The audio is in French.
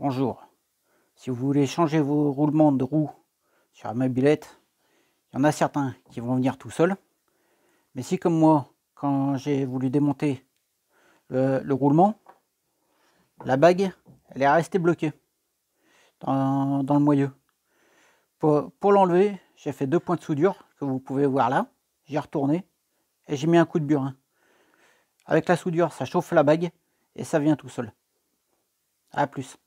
Bonjour. Si vous voulez changer vos roulements de roues sur un mobilette, il y en a certains qui vont venir tout seuls. Mais si comme moi, quand j'ai voulu démonter le, roulement, la bague, elle est restée bloquée dans, le moyeu. Pour, pour l'enlever, j'ai fait deux points de soudure que vous pouvez voir là. J'ai retourné et j'ai mis un coup de burin. Avec la soudure, ça chauffe la bague et ça vient tout seul. A plus.